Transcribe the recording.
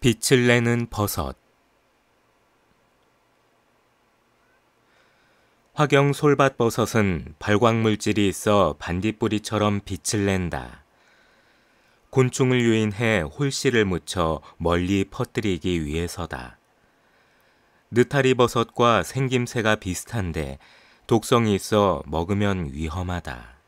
빛을 내는 버섯 화경 솔밭버섯은 발광물질이 있어 반딧불이처럼 빛을 낸다. 곤충을 유인해 홀씨를 묻혀 멀리 퍼뜨리기 위해서다. 느타리 버섯과 생김새가 비슷한데 독성이 있어 먹으면 위험하다.